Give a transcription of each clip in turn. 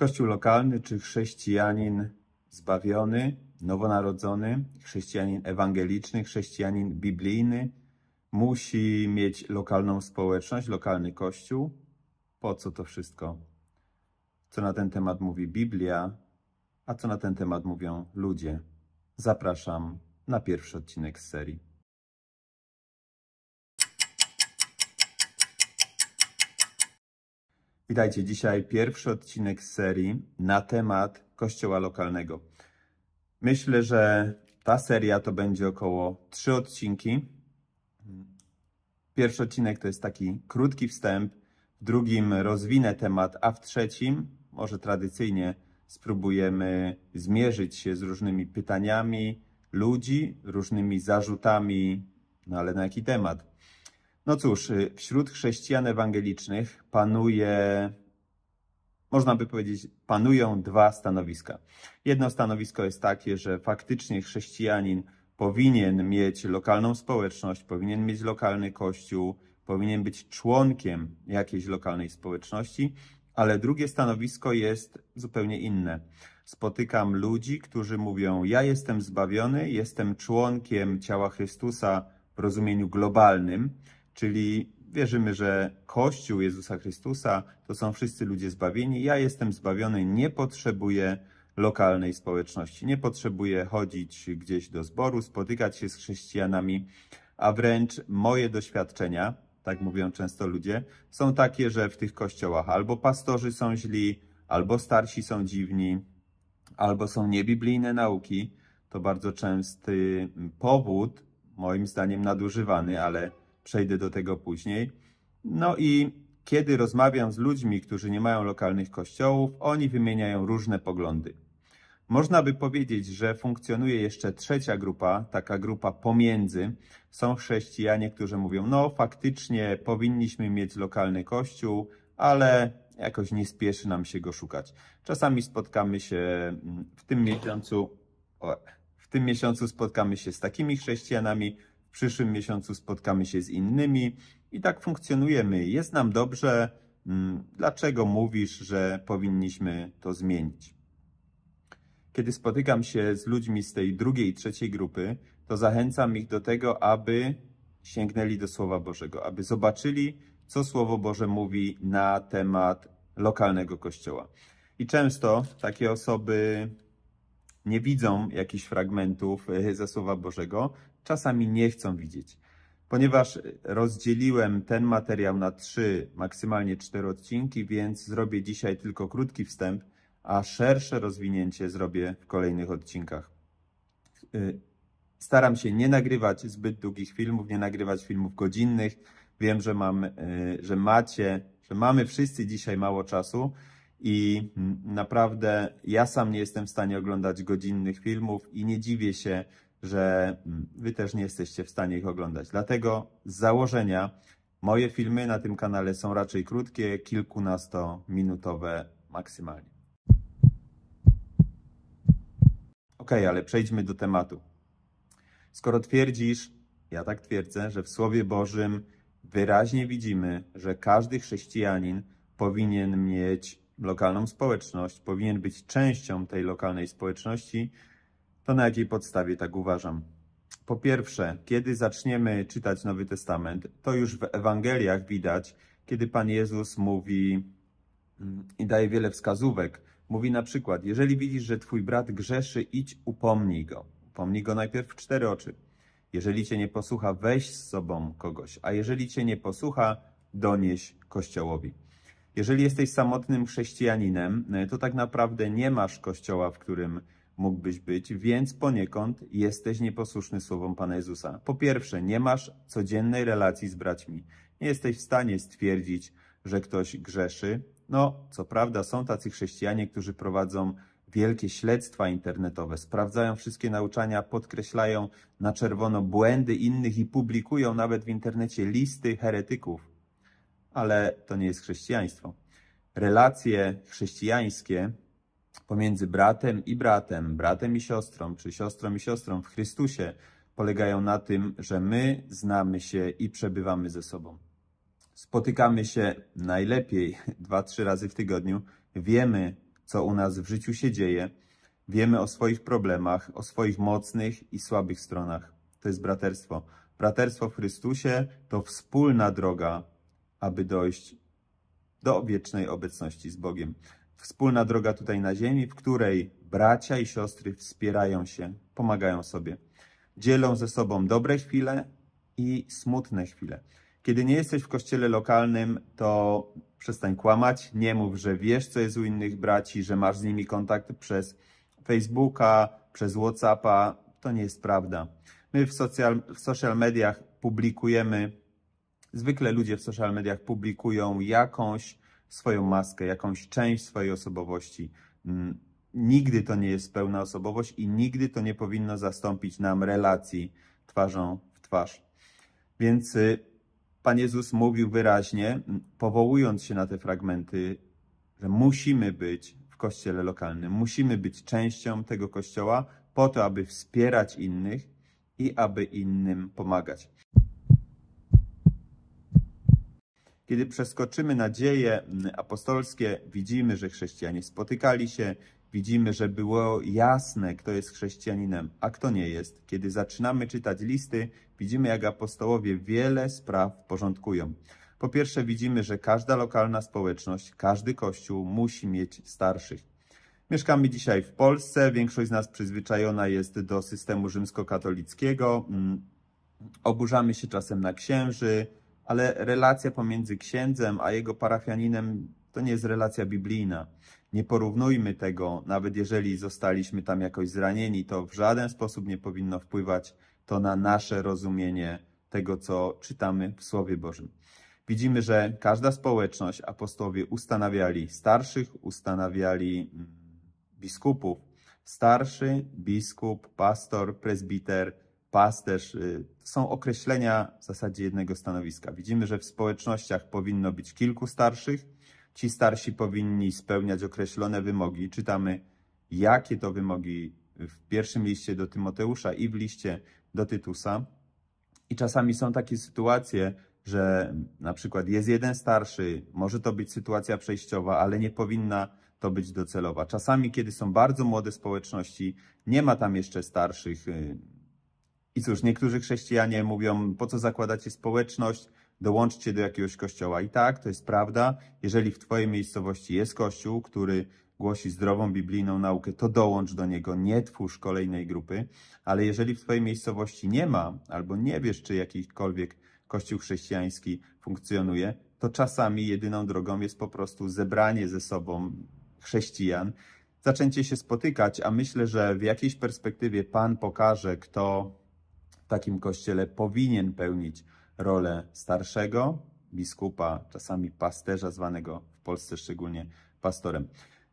Kościół lokalny czy chrześcijanin zbawiony, nowonarodzony, chrześcijanin ewangeliczny, chrześcijanin biblijny musi mieć lokalną społeczność, lokalny kościół. Po co to wszystko? Co na ten temat mówi Biblia, a co na ten temat mówią ludzie? Zapraszam na pierwszy odcinek z serii. Witajcie, dzisiaj pierwszy odcinek z serii na temat kościoła lokalnego. Myślę, że ta seria to będzie około trzy odcinki. Pierwszy odcinek to jest taki krótki wstęp, w drugim rozwinę temat, a w trzecim może tradycyjnie spróbujemy zmierzyć się z różnymi pytaniami ludzi, różnymi zarzutami, no ale na jaki temat? No cóż, y, wśród chrześcijan ewangelicznych panuje, można by powiedzieć, panują dwa stanowiska. Jedno stanowisko jest takie, że faktycznie chrześcijanin powinien mieć lokalną społeczność, powinien mieć lokalny kościół, powinien być członkiem jakiejś lokalnej społeczności, ale drugie stanowisko jest zupełnie inne. Spotykam ludzi, którzy mówią: Ja jestem zbawiony, jestem członkiem ciała Chrystusa w rozumieniu globalnym, Czyli wierzymy, że Kościół Jezusa Chrystusa to są wszyscy ludzie zbawieni. Ja jestem zbawiony, nie potrzebuję lokalnej społeczności, nie potrzebuję chodzić gdzieś do zboru, spotykać się z chrześcijanami, a wręcz moje doświadczenia, tak mówią często ludzie, są takie, że w tych kościołach albo pastorzy są źli, albo starsi są dziwni, albo są niebiblijne nauki. To bardzo częsty powód, moim zdaniem nadużywany, ale przejdę do tego później. No i kiedy rozmawiam z ludźmi, którzy nie mają lokalnych kościołów, oni wymieniają różne poglądy. Można by powiedzieć, że funkcjonuje jeszcze trzecia grupa, taka grupa pomiędzy. Są chrześcijanie, którzy mówią, no faktycznie powinniśmy mieć lokalny kościół, ale jakoś nie spieszy nam się go szukać. Czasami spotkamy się mm, w tym miesiącu, w tym miesiącu spotkamy się z takimi chrześcijanami, w przyszłym miesiącu spotkamy się z innymi i tak funkcjonujemy. Jest nam dobrze, mm, dlaczego mówisz, że powinniśmy to zmienić? Kiedy spotykam się z ludźmi z tej drugiej i trzeciej grupy, to zachęcam ich do tego, aby sięgnęli do Słowa Bożego, aby zobaczyli, co Słowo Boże mówi na temat lokalnego kościoła. I często takie osoby nie widzą jakichś fragmentów ze Słowa Bożego, czasami nie chcą widzieć. Ponieważ rozdzieliłem ten materiał na trzy, maksymalnie cztery odcinki, więc zrobię dzisiaj tylko krótki wstęp, a szersze rozwinięcie zrobię w kolejnych odcinkach. Staram się nie nagrywać zbyt długich filmów, nie nagrywać filmów godzinnych. Wiem, że, mam, że macie, że mamy wszyscy dzisiaj mało czasu i naprawdę ja sam nie jestem w stanie oglądać godzinnych filmów i nie dziwię się, że mm, wy też nie jesteście w stanie ich oglądać. Dlatego z założenia moje filmy na tym kanale są raczej krótkie, kilkunastominutowe maksymalnie. Ok, ale przejdźmy do tematu. Skoro twierdzisz, ja tak twierdzę, że w Słowie Bożym wyraźnie widzimy, że każdy chrześcijanin powinien mieć lokalną społeczność, powinien być częścią tej lokalnej społeczności, to na jakiej podstawie tak uważam? Po pierwsze, kiedy zaczniemy czytać Nowy Testament, to już w Ewangeliach widać, kiedy Pan Jezus mówi mm, i daje wiele wskazówek. Mówi na przykład, jeżeli widzisz, że twój brat grzeszy, idź upomnij go. Upomnij go najpierw w cztery oczy. Jeżeli cię nie posłucha, weź z sobą kogoś, a jeżeli cię nie posłucha, donieś kościołowi. Jeżeli jesteś samotnym chrześcijaninem, to tak naprawdę nie masz kościoła, w którym mógłbyś być, więc poniekąd jesteś nieposłuszny słowom Pana Jezusa. Po pierwsze, nie masz codziennej relacji z braćmi. Nie jesteś w stanie stwierdzić, że ktoś grzeszy. No, co prawda są tacy chrześcijanie, którzy prowadzą wielkie śledztwa internetowe, sprawdzają wszystkie nauczania, podkreślają na czerwono błędy innych i publikują nawet w internecie listy heretyków. Ale to nie jest chrześcijaństwo. Relacje chrześcijańskie pomiędzy bratem i bratem, bratem i siostrą, czy siostrą i siostrą w Chrystusie polegają na tym, że my znamy się i przebywamy ze sobą. Spotykamy się najlepiej dwa, trzy razy w tygodniu, wiemy, co u nas w życiu się dzieje, wiemy o swoich problemach, o swoich mocnych i słabych stronach. To jest braterstwo. Braterstwo w Chrystusie to wspólna droga, aby dojść do wiecznej obecności z Bogiem. Wspólna droga tutaj na ziemi, w której bracia i siostry wspierają się, pomagają sobie. Dzielą ze sobą dobre chwile i smutne chwile. Kiedy nie jesteś w kościele lokalnym, to przestań kłamać, nie mów, że wiesz, co jest u innych braci, że masz z nimi kontakt przez Facebooka, przez Whatsappa. To nie jest prawda. My w social, w social mediach publikujemy, zwykle ludzie w social mediach publikują jakąś swoją maskę, jakąś część swojej osobowości. Mm, nigdy to nie jest pełna osobowość i nigdy to nie powinno zastąpić nam relacji twarzą w twarz. Więc y, Pan Jezus mówił wyraźnie, mm, powołując się na te fragmenty, że musimy być w kościele lokalnym, musimy być częścią tego kościoła po to, aby wspierać innych i aby innym pomagać. Kiedy przeskoczymy nadzieje mm, apostolskie, widzimy, że chrześcijanie spotykali się, widzimy, że było jasne, kto jest chrześcijaninem, a kto nie jest. Kiedy zaczynamy czytać listy, widzimy, jak apostołowie wiele spraw porządkują. Po pierwsze, widzimy, że każda lokalna społeczność, każdy kościół musi mieć starszych. Mieszkamy dzisiaj w Polsce, większość z nas przyzwyczajona jest do systemu rzymskokatolickiego. Mm, oburzamy się czasem na księży, ale relacja pomiędzy księdzem a jego parafianinem to nie jest relacja biblijna. Nie porównujmy tego, nawet jeżeli zostaliśmy tam jakoś zranieni, to w żaden sposób nie powinno wpływać to na nasze rozumienie tego, co czytamy w Słowie Bożym. Widzimy, że każda społeczność apostowie ustanawiali starszych, ustanawiali mm, biskupów. Starszy, biskup, pastor, prezbiter, pasterz. Y, są określenia w zasadzie jednego stanowiska. Widzimy, że w społecznościach powinno być kilku starszych. Ci starsi powinni spełniać określone wymogi. Czytamy, jakie to wymogi w pierwszym liście do Tymoteusza i w liście do Tytusa. I czasami są takie sytuacje, że na przykład jest jeden starszy, może to być sytuacja przejściowa, ale nie powinna to być docelowa. Czasami, kiedy są bardzo młode społeczności, nie ma tam jeszcze starszych, y, i cóż, niektórzy chrześcijanie mówią, po co zakładacie społeczność, dołączcie do jakiegoś kościoła. I tak, to jest prawda. Jeżeli w Twojej miejscowości jest kościół, który głosi zdrową biblijną naukę, to dołącz do niego, nie twórz kolejnej grupy. Ale jeżeli w Twojej miejscowości nie ma, albo nie wiesz, czy jakikolwiek kościół chrześcijański funkcjonuje, to czasami jedyną drogą jest po prostu zebranie ze sobą chrześcijan, zaczęcie się spotykać, a myślę, że w jakiejś perspektywie Pan pokaże, kto takim kościele powinien pełnić rolę starszego, biskupa, czasami pasterza, zwanego w Polsce szczególnie pastorem.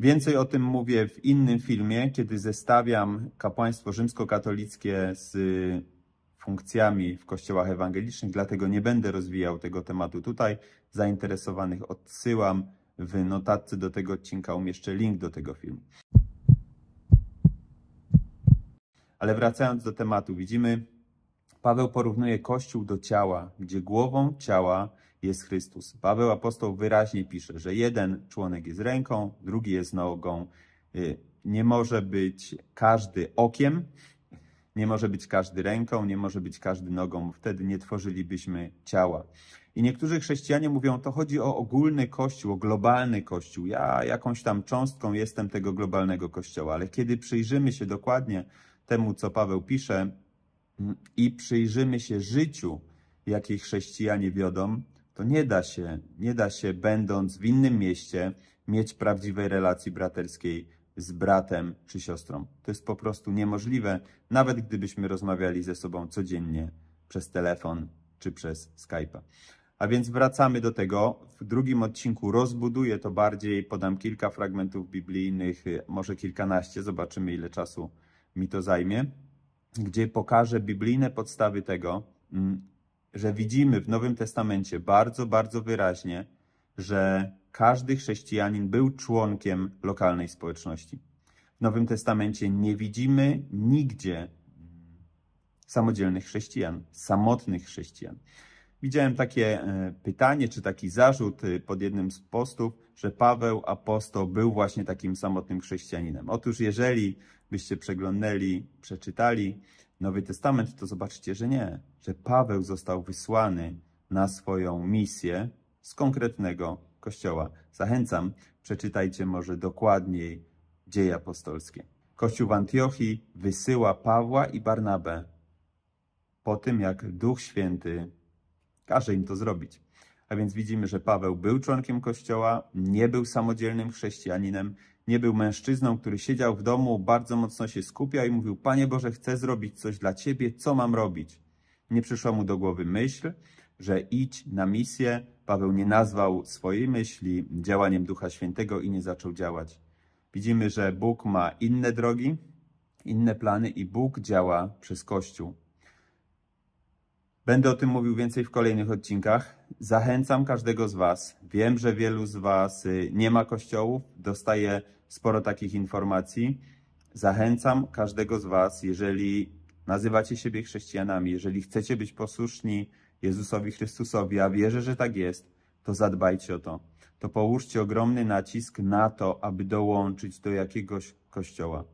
Więcej o tym mówię w innym filmie, kiedy zestawiam kapłaństwo rzymskokatolickie z funkcjami w kościołach ewangelicznych, dlatego nie będę rozwijał tego tematu tutaj. Zainteresowanych odsyłam. W notatce do tego odcinka umieszczę link do tego filmu. Ale wracając do tematu, widzimy Paweł porównuje Kościół do ciała, gdzie głową ciała jest Chrystus. Paweł apostoł wyraźnie pisze, że jeden członek jest ręką, drugi jest nogą. Y, nie może być każdy okiem, nie może być każdy ręką, nie może być każdy nogą, wtedy nie tworzylibyśmy ciała. I niektórzy chrześcijanie mówią, to chodzi o ogólny kościół, o globalny kościół. Ja jakąś tam cząstką jestem tego globalnego kościoła, ale kiedy przyjrzymy się dokładnie temu, co Paweł pisze, i przyjrzymy się życiu, jakie chrześcijanie wiodą, to nie da się, nie da się, będąc w innym mieście, mieć prawdziwej relacji braterskiej z bratem czy siostrą. To jest po prostu niemożliwe, nawet gdybyśmy rozmawiali ze sobą codziennie przez telefon czy przez Skype'a. A więc wracamy do tego. W drugim odcinku rozbuduję to bardziej, podam kilka fragmentów biblijnych, y, może kilkanaście, zobaczymy ile czasu mi to zajmie gdzie pokaże biblijne podstawy tego, mm, że widzimy w Nowym Testamencie bardzo, bardzo wyraźnie, że każdy chrześcijanin był członkiem lokalnej społeczności. W Nowym Testamencie nie widzimy nigdzie mm, samodzielnych chrześcijan, samotnych chrześcijan. Widziałem takie e, pytanie, czy taki zarzut y, pod jednym z postów, że Paweł apostoł był właśnie takim samotnym chrześcijaninem. Otóż jeżeli byście przeglądnęli, przeczytali Nowy Testament, to zobaczycie, że nie, że Paweł został wysłany na swoją misję z konkretnego kościoła. Zachęcam, przeczytajcie może dokładniej dzieje apostolskie. Kościół w Antiochii wysyła Pawła i Barnabę po tym, jak Duch Święty każe im to zrobić. A więc widzimy, że Paweł był członkiem kościoła, nie był samodzielnym chrześcijaninem, nie był mężczyzną, który siedział w domu, bardzo mocno się skupiał i mówił: Panie Boże, chcę zrobić coś dla ciebie, co mam robić? Nie przyszła mu do głowy myśl, że idź na misję. Paweł nie nazwał swojej myśli działaniem Ducha Świętego i nie zaczął działać. Widzimy, że Bóg ma inne drogi, inne plany i Bóg działa przez Kościół. Będę o tym mówił więcej w kolejnych odcinkach. Zachęcam każdego z Was. Wiem, że wielu z Was y, nie ma kościołów, dostaje sporo takich informacji. Zachęcam każdego z Was, jeżeli nazywacie siebie chrześcijanami, jeżeli chcecie być posłuszni Jezusowi Chrystusowi, a wierzę, że tak jest, to zadbajcie o to. To połóżcie ogromny nacisk na to, aby dołączyć do jakiegoś kościoła.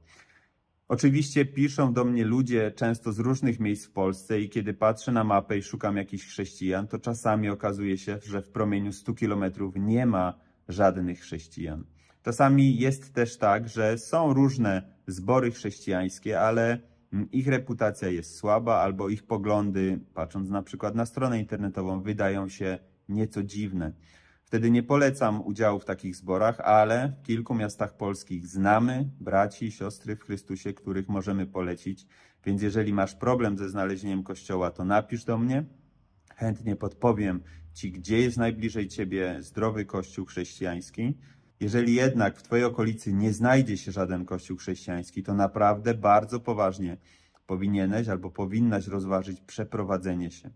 Oczywiście piszą do mnie ludzie często z różnych miejsc w Polsce i kiedy patrzę na mapę i szukam jakichś chrześcijan, to czasami okazuje się, że w promieniu 100 kilometrów nie ma żadnych chrześcijan. Czasami jest też tak, że są różne zbory chrześcijańskie, ale ich reputacja jest słaba albo ich poglądy, patrząc na przykład na stronę internetową, wydają się nieco dziwne. Wtedy nie polecam udziału w takich zborach, ale w kilku miastach polskich znamy braci i siostry w Chrystusie, których możemy polecić. Więc jeżeli masz problem ze znalezieniem kościoła, to napisz do mnie. Chętnie podpowiem Ci, gdzie jest najbliżej Ciebie zdrowy kościół chrześcijański. Jeżeli jednak w Twojej okolicy nie znajdzie się żaden kościół chrześcijański, to naprawdę bardzo poważnie powinieneś albo powinnaś rozważyć przeprowadzenie się.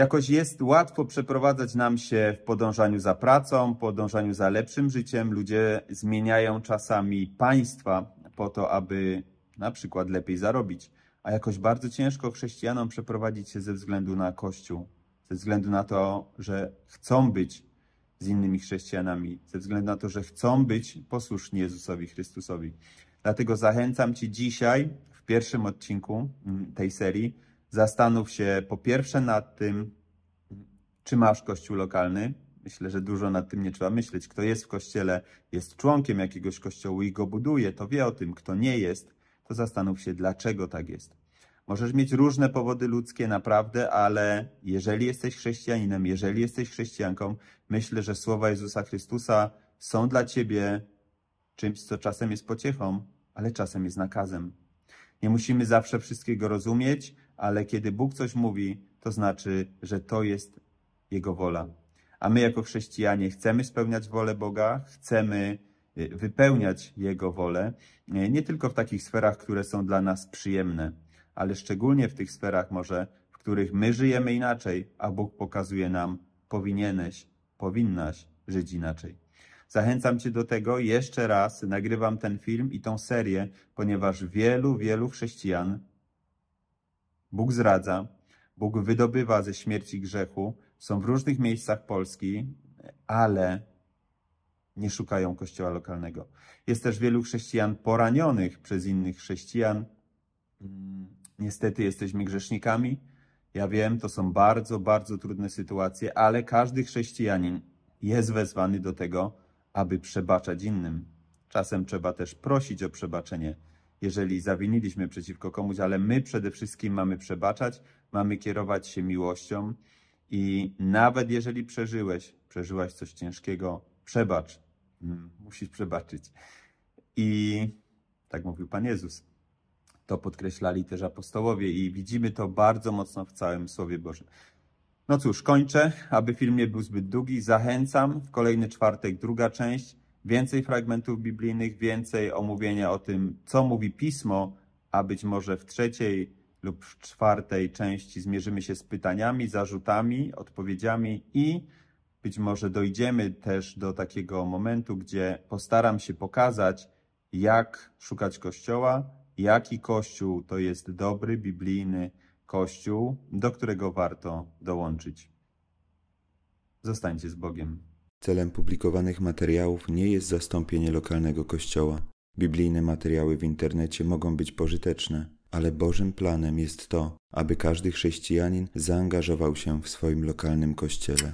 Jakoś jest łatwo przeprowadzać nam się w podążaniu za pracą, podążaniu za lepszym życiem. Ludzie zmieniają czasami państwa po to, aby na przykład lepiej zarobić. A jakoś bardzo ciężko chrześcijanom przeprowadzić się ze względu na Kościół, ze względu na to, że chcą być z innymi chrześcijanami, ze względu na to, że chcą być posłuszni Jezusowi Chrystusowi. Dlatego zachęcam ci dzisiaj w pierwszym odcinku mm, tej serii Zastanów się po pierwsze nad tym, czy masz kościół lokalny. Myślę, że dużo nad tym nie trzeba myśleć. Kto jest w kościele, jest członkiem jakiegoś kościołu i go buduje, to wie o tym. Kto nie jest, to zastanów się, dlaczego tak jest. Możesz mieć różne powody ludzkie, naprawdę, ale jeżeli jesteś chrześcijaninem, jeżeli jesteś chrześcijanką, myślę, że słowa Jezusa Chrystusa są dla ciebie czymś, co czasem jest pociechą, ale czasem jest nakazem. Nie musimy zawsze wszystkiego rozumieć, ale kiedy Bóg coś mówi, to znaczy, że to jest Jego wola. A my jako chrześcijanie chcemy spełniać wolę Boga, chcemy y, wypełniać Jego wolę, y, nie tylko w takich sferach, które są dla nas przyjemne, ale szczególnie w tych sferach może, w których my żyjemy inaczej, a Bóg pokazuje nam, powinieneś, powinnaś żyć inaczej. Zachęcam Cię do tego. Jeszcze raz nagrywam ten film i tą serię, ponieważ wielu, wielu chrześcijan Bóg zdradza, Bóg wydobywa ze śmierci grzechu, są w różnych miejscach Polski, ale nie szukają kościoła lokalnego. Jest też wielu chrześcijan poranionych przez innych chrześcijan. Mm, niestety jesteśmy grzesznikami. Ja wiem, to są bardzo, bardzo trudne sytuacje, ale każdy chrześcijanin jest wezwany do tego, aby przebaczać innym. Czasem trzeba też prosić o przebaczenie jeżeli zawiniliśmy przeciwko komuś, ale my przede wszystkim mamy przebaczać, mamy kierować się miłością i nawet jeżeli przeżyłeś, przeżyłaś coś ciężkiego, przebacz. Mm, musisz przebaczyć. I tak mówił Pan Jezus. To podkreślali też apostołowie i widzimy to bardzo mocno w całym Słowie Bożym. No cóż, kończę, aby film nie był zbyt długi. Zachęcam. W kolejny czwartek druga część. Więcej fragmentów biblijnych, więcej omówienia o tym, co mówi Pismo, a być może w trzeciej lub w czwartej części zmierzymy się z pytaniami, zarzutami, odpowiedziami i być może dojdziemy też do takiego momentu, gdzie postaram się pokazać, jak szukać Kościoła, jaki Kościół to jest dobry, biblijny Kościół, do którego warto dołączyć. Zostańcie z Bogiem. Celem publikowanych materiałów nie jest zastąpienie lokalnego kościoła. Biblijne materiały w internecie mogą być pożyteczne, ale Bożym planem jest to, aby każdy chrześcijanin zaangażował się w swoim lokalnym kościele.